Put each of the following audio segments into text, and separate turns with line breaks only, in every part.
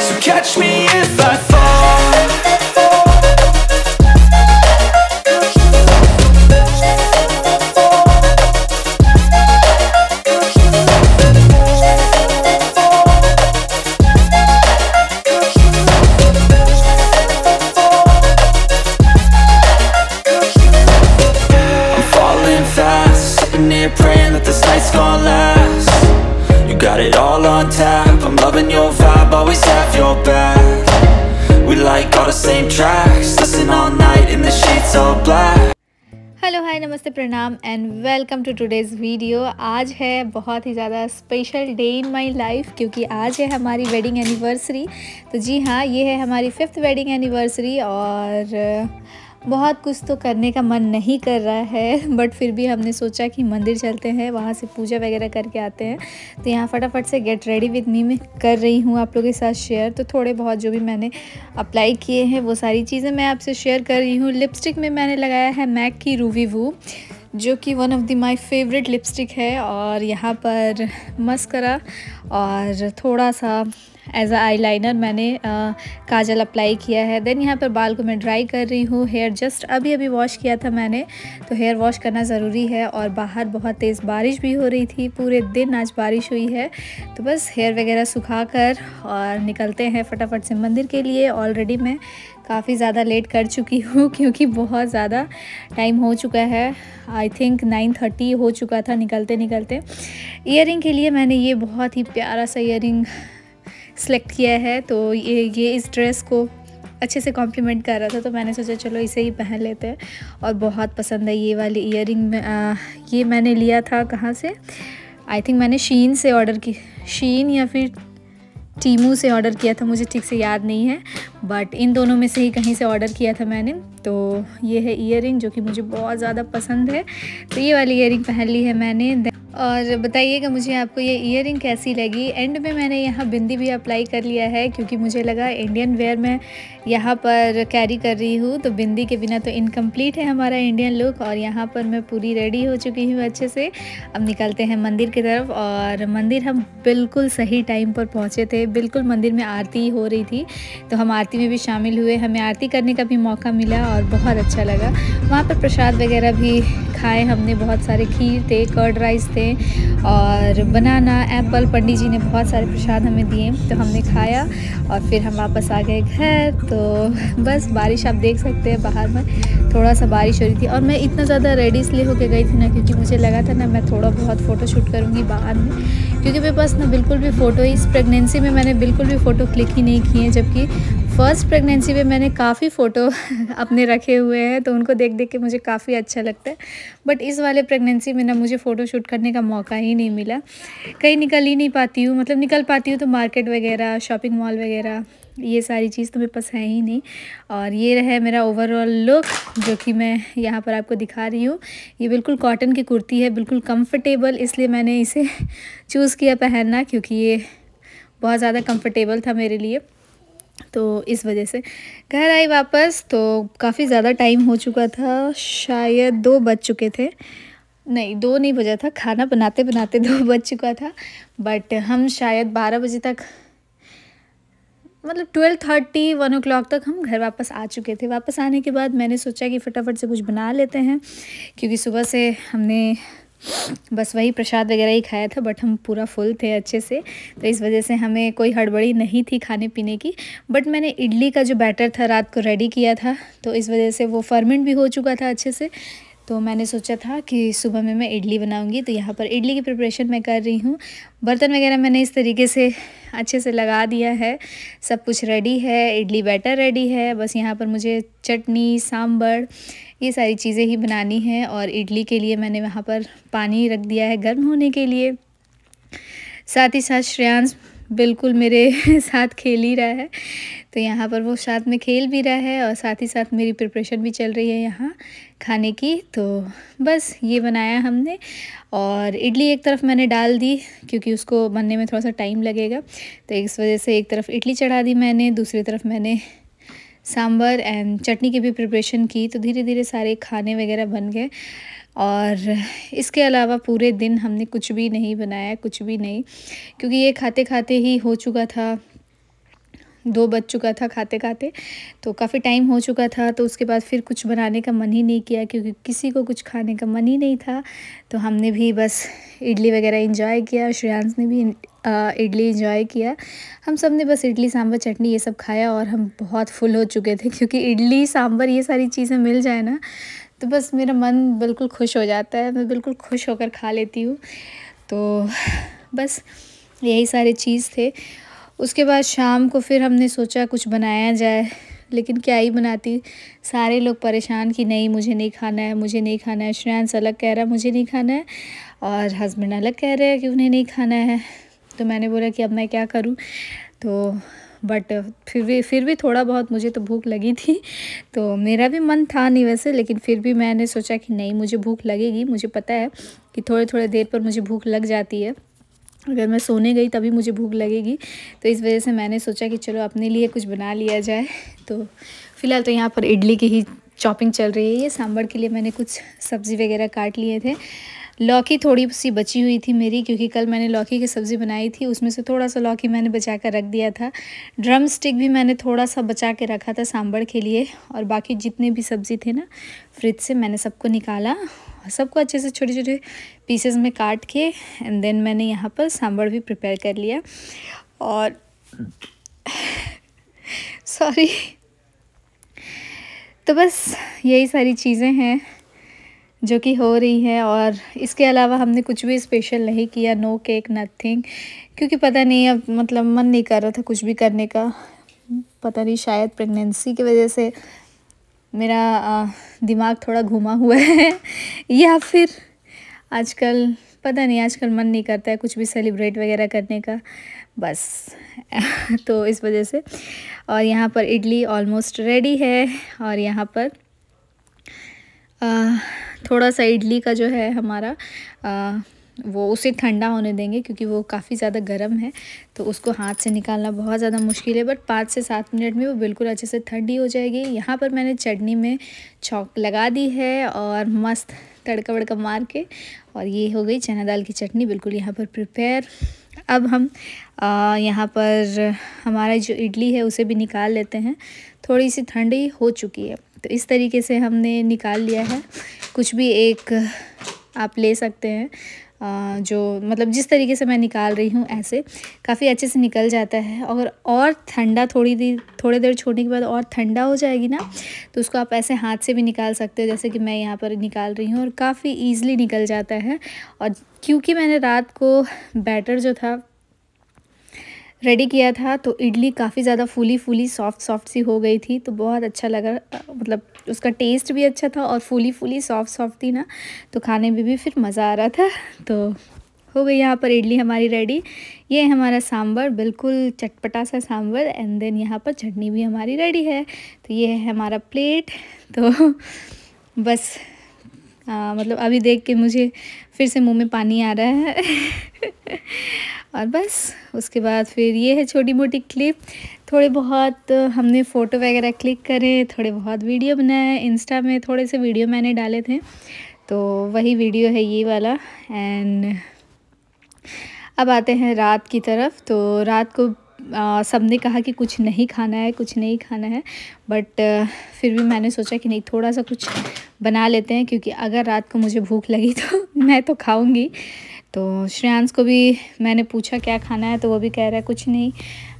So catch me if I fall same tracks Listen all night in the sheets all black hello hi नमस्ते प्रणाम and welcome to today's video आज है बहुत ही ज़्यादा special day in my life क्योंकि आज है हमारी वेडिंग एनिवर्सरी तो जी हाँ ये है हमारी फिफ्थ वेडिंग एनिवर्सरी और बहुत कुछ तो करने का मन नहीं कर रहा है बट फिर भी हमने सोचा कि मंदिर चलते हैं वहाँ से पूजा वगैरह करके आते हैं तो यहाँ फटाफट से गेट रेडी विद मी में कर रही हूँ आप लोगों के साथ शेयर तो थोड़े बहुत जो भी मैंने अप्लाई किए हैं वो सारी चीज़ें मैं आपसे शेयर कर रही हूँ लिपस्टिक में मैंने लगाया है मैक की रूवी वू जो कि one of the my favourite lipstick है और यहाँ पर मस्करा और थोड़ा सा एज आ लाइनर मैंने आ, काजल अप्लाई किया है देन यहाँ पर बाल को मैं ड्राई कर रही हूँ हेयर जस्ट अभी अभी वॉश किया था मैंने तो हेयर वॉश करना ज़रूरी है और बाहर बहुत तेज़ बारिश भी हो रही थी पूरे दिन आज बारिश हुई है तो बस हेयर वगैरह सुखा कर और निकलते हैं फटाफट से मंदिर के लिए ऑलरेडी मैं काफ़ी ज़्यादा लेट कर चुकी हूँ क्योंकि बहुत ज़्यादा टाइम हो चुका है आई थिंक नाइन थर्टी हो चुका था निकलते निकलते ईयर के लिए मैंने ये बहुत ही प्यारा सा ईयर सेलेक्ट किया है तो ये ये इस ड्रेस को अच्छे से कॉम्प्लीमेंट कर रहा था तो मैंने सोचा चलो इसे ही पहन लेते हैं और बहुत पसंद है ये वाली इयर में ये मैंने लिया था कहाँ से आई थिंक मैंने शीन से ऑर्डर की शीन या फिर टीमू से ऑर्डर किया था मुझे ठीक से याद नहीं है बट इन दोनों में से ही कहीं से ऑर्डर किया था मैंने तो ये है इयर जो कि मुझे बहुत ज़्यादा पसंद है तो ये वाली इयर पहन ली है मैंने और बताइएगा मुझे आपको ये इयर कैसी लगी एंड में मैंने यहाँ बिंदी भी अप्लाई कर लिया है क्योंकि मुझे लगा इंडियन वेयर मैं यहाँ पर कैरी कर रही हूँ तो बिंदी के बिना तो इनकम्प्लीट है हमारा इंडियन लुक और यहाँ पर मैं पूरी रेडी हो चुकी हूँ अच्छे से अब निकलते हैं मंदिर की तरफ और मंदिर हम बिल्कुल सही टाइम पर पहुँचे थे बिल्कुल मंदिर में आरती हो रही थी तो हम आरती में भी शामिल हुए हमें आरती करने का भी मौका मिला और बहुत अच्छा लगा वहाँ पर प्रसाद वगैरह भी खाए हमने बहुत सारे खीर थे कर्ड राइस थे थे और बनाना एप्पल पंडित जी ने बहुत सारे प्रसाद हमें दिए तो हमने खाया और फिर हम वापस आ गए घर तो बस बारिश आप देख सकते हैं बाहर में थोड़ा सा बारिश हो रही थी और मैं इतना ज़्यादा रेडी इसलिए होके गई थी ना क्योंकि मुझे लगा था ना मैं थोड़ा बहुत फ़ोटो शूट करूँगी बाहर में क्योंकि मेरे पास ना बिल्कुल भी फ़ोटो इस प्रेगनेंसी में मैंने बिल्कुल भी फ़ोटो क्लिक ही नहीं किए जबकि फ़र्स्ट प्रेगनेंसी में मैंने काफ़ी फ़ोटो अपने रखे हुए हैं तो उनको देख देख के मुझे काफ़ी अच्छा लगता है बट इस वाले प्रेगनेंसी में ना मुझे फ़ोटो शूट करने का मौका ही नहीं मिला कहीं निकल ही नहीं पाती हूँ मतलब निकल पाती हूँ तो मार्केट वगैरह शॉपिंग मॉल वगैरह ये सारी चीज़ तो मेरे पास है ही नहीं और ये रहा मेरा ओवरऑल लुक जो कि मैं यहाँ पर आपको दिखा रही हूँ ये बिल्कुल कॉटन की कुर्ती है बिल्कुल कंफर्टेबल इसलिए मैंने इसे चूज़ किया पहनना क्योंकि ये बहुत ज़्यादा कंफर्टेबल था मेरे लिए तो इस वजह से घर आई वापस तो काफ़ी ज़्यादा टाइम हो चुका था शायद दो बज चुके थे नहीं दो नहीं बजा था खाना बनाते बनाते दो बज चुका था बट हम शायद बारह बजे तक मतलब twelve thirty one o'clock तक हम घर वापस आ चुके थे वापस आने के बाद मैंने सोचा कि फटाफट से कुछ बना लेते हैं क्योंकि सुबह से हमने बस वही प्रसाद वगैरह ही खाया था बट हम पूरा फुल थे अच्छे से तो इस वजह से हमें कोई हड़बड़ी नहीं थी खाने पीने की बट मैंने इडली का जो बैटर था रात को रेडी किया था तो इस वजह से वो फर्मेंट भी हो चुका था अच्छे से तो मैंने सोचा था कि सुबह में मैं इडली बनाऊंगी तो यहाँ पर इडली की प्रिपरेशन मैं कर रही हूँ बर्तन वगैरह मैंने इस तरीके से अच्छे से लगा दिया है सब कुछ रेडी है इडली बैटर रेडी है बस यहाँ पर मुझे चटनी सांभर ये सारी चीज़ें ही बनानी है और इडली के लिए मैंने वहाँ पर पानी रख दिया है गर्म होने के लिए साथ ही साथ श्रेयांश बिल्कुल मेरे साथ खेल ही रहा है तो यहाँ पर वो साथ में खेल भी रहा है और साथ ही साथ मेरी प्रिपरेशन भी चल रही है यहाँ खाने की तो बस ये बनाया हमने और इडली एक तरफ मैंने डाल दी क्योंकि उसको बनने में थोड़ा सा टाइम लगेगा तो इस वजह से एक तरफ इडली चढ़ा दी मैंने दूसरी तरफ मैंने सांभर एंड चटनी की भी प्रिपरेशन की तो धीरे धीरे सारे खाने वगैरह बन गए और इसके अलावा पूरे दिन हमने कुछ भी नहीं बनाया कुछ भी नहीं क्योंकि ये खाते खाते ही हो चुका था दो बज चुका था खाते खाते तो काफ़ी टाइम हो चुका था तो उसके बाद फिर कुछ बनाने का मन ही नहीं किया क्योंकि किसी को कुछ खाने का मन ही नहीं था तो हमने भी बस इडली वगैरह इंजॉय किया श्रेयांस ने भी इडली इंजॉय किया हम सब ने बस इडली सांभर चटनी ये सब खाया और हम बहुत फुल हो चुके थे क्योंकि इडली सांभर ये सारी चीज़ें मिल जाए ना तो बस मेरा मन बिल्कुल खुश हो जाता है मैं बिल्कुल खुश होकर खा लेती हूँ तो बस यही सारे चीज़ थे उसके बाद शाम को फिर हमने सोचा कुछ बनाया जाए लेकिन क्या ही बनाती सारे लोग परेशान कि नहीं मुझे नहीं खाना है मुझे नहीं खाना है श्रेयांस अलग कह रहा है मुझे नहीं खाना है और हस्बैंड अलग कह रहे हैं कि उन्हें नहीं खाना है तो मैंने बोला कि अब मैं क्या करूँ तो बट uh, फिर भी फिर भी थोड़ा बहुत मुझे तो भूख लगी थी तो मेरा भी मन था नहीं वैसे लेकिन फिर भी मैंने सोचा कि नहीं मुझे भूख लगेगी मुझे पता है कि थोड़े थोड़े देर पर मुझे भूख लग जाती है अगर मैं सोने गई तभी मुझे भूख लगेगी तो इस वजह से मैंने सोचा कि चलो अपने लिए कुछ बना लिया जाए तो फ़िलहाल तो यहाँ पर इडली की ही चॉपिंग चल रही है ये सांभर के लिए मैंने कुछ सब्ज़ी वगैरह काट लिए थे लौकी थोड़ी सी बची हुई थी मेरी क्योंकि कल मैंने लौकी की सब्ज़ी बनाई थी उसमें से थोड़ा सा लौकी मैंने बचा कर रख दिया था ड्रम स्टिक भी मैंने थोड़ा सा बचा के रखा था सांभर के लिए और बाकी जितने भी सब्ज़ी थे ना फ्रिज से मैंने सबको निकाला और सबको अच्छे से छोटे छोटे पीसेस में काट के एंड देन मैंने यहाँ पर सांभर भी प्रिपेयर कर लिया और सॉरी तो बस यही सारी चीज़ें हैं जो कि हो रही है और इसके अलावा हमने कुछ भी स्पेशल नहीं किया नो केक नथिंग क्योंकि पता नहीं अब मतलब मन नहीं कर रहा था कुछ भी करने का पता नहीं शायद प्रेगनेंसी की वजह से मेरा दिमाग थोड़ा घुमा हुआ है या फिर आजकल पता नहीं आजकल मन नहीं करता है कुछ भी सेलिब्रेट वगैरह करने का बस तो इस वजह से और यहाँ पर इडली ऑलमोस्ट रेडी है और यहाँ पर आ, थोड़ा सा इडली का जो है हमारा आ, वो उसे ठंडा होने देंगे क्योंकि वो काफ़ी ज़्यादा गर्म है तो उसको हाथ से निकालना बहुत ज़्यादा मुश्किल है बट पाँच से सात मिनट में वो बिल्कुल अच्छे से ठंडी हो जाएगी यहाँ पर मैंने चटनी में चौक लगा दी है और मस्त तड़का वड़का मार के और ये हो गई चना दाल की चटनी बिल्कुल यहाँ पर प्रिपेयर अब हम यहाँ पर हमारा जो इडली है उसे भी निकाल लेते हैं थोड़ी सी ठंडी हो चुकी है तो इस तरीके से हमने निकाल लिया है कुछ भी एक आप ले सकते हैं जो मतलब जिस तरीके से मैं निकाल रही हूँ ऐसे काफ़ी अच्छे से निकल जाता है अगर और ठंडा थोड़ी देर थोड़ी देर छोड़ने के बाद और ठंडा हो जाएगी ना तो उसको आप ऐसे हाथ से भी निकाल सकते हो जैसे कि मैं यहाँ पर निकाल रही हूँ और काफ़ी ईजिली निकल जाता है और क्योंकि मैंने रात को बैटर जो था रेडी किया था तो इडली काफ़ी ज़्यादा फूली फूली सॉफ्ट सॉफ्ट सी हो गई थी तो बहुत अच्छा लगा मतलब उसका टेस्ट भी अच्छा था और फूली फूली सॉफ्ट सॉफ्ट थी ना तो खाने में भी फिर मज़ा आ रहा था तो हो गई यहाँ पर इडली हमारी रेडी ये हमारा सांभर बिल्कुल चटपटा सा सांभर एंड देन यहाँ पर चटनी भी हमारी रेडी है तो ये है हमारा प्लेट तो बस आ, हाँ, मतलब अभी देख के मुझे फिर से मुंह में पानी आ रहा है और बस उसके बाद फिर ये है छोटी मोटी क्लिप थोड़े बहुत हमने फ़ोटो वगैरह क्लिक करे थोड़े बहुत वीडियो बनाए इंस्टा में थोड़े से वीडियो मैंने डाले थे तो वही वीडियो है ये वाला एंड अब आते हैं रात की तरफ तो रात को सब ने कहा कि कुछ नहीं खाना है कुछ नहीं खाना है बट फिर भी मैंने सोचा कि नहीं थोड़ा सा कुछ बना लेते हैं क्योंकि अगर रात को मुझे भूख लगी तो मैं तो खाऊंगी तो श्रेयांस को भी मैंने पूछा क्या खाना है तो वो भी कह रहा है कुछ नहीं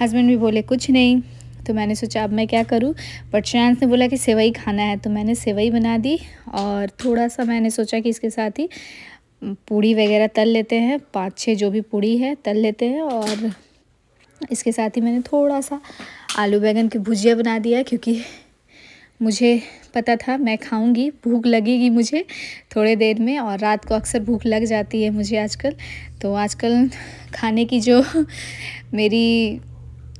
हस्बैंड भी बोले कुछ नहीं तो मैंने सोचा अब मैं क्या करूं बट श्रेयांस ने बोला कि सेवई खाना है तो मैंने सेवई बना दी और थोड़ा सा मैंने सोचा कि इसके साथ ही पूड़ी वगैरह तल लेते हैं पाँच छः जो भी पूड़ी है तल लेते हैं और इसके साथ ही मैंने थोड़ा सा आलू बैगन की भुजिया बना दिया क्योंकि मुझे पता था मैं खाऊंगी भूख लगेगी मुझे थोड़े देर में और रात को अक्सर भूख लग जाती है मुझे आजकल तो आजकल खाने की जो मेरी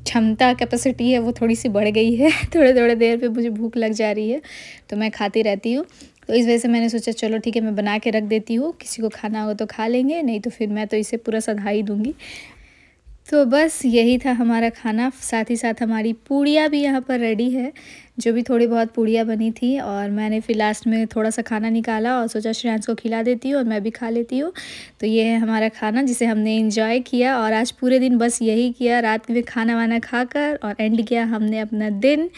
क्षमता कैपेसिटी है वो थोड़ी सी बढ़ गई है थोड़े थोड़े देर पे मुझे भूख लग जा रही है तो मैं खाती रहती हूँ तो इस वजह से मैंने सोचा चलो ठीक है मैं बना के रख देती हूँ किसी को खाना हो तो खा लेंगे नहीं तो फिर मैं तो इसे पूरा सधा ही दूँगी तो बस यही था हमारा खाना साथ ही साथ हमारी पूड़िया भी यहाँ पर रेडी है जो भी थोड़ी बहुत पूड़िया बनी थी और मैंने फिर लास्ट में थोड़ा सा खाना निकाला और सोचा श्रेयांश को खिला देती हूँ और मैं भी खा लेती हूँ तो ये है हमारा खाना जिसे हमने इंजॉय किया और आज पूरे दिन बस यही किया रात में खाना वाना खाकर और एंड किया हमने अपना दिन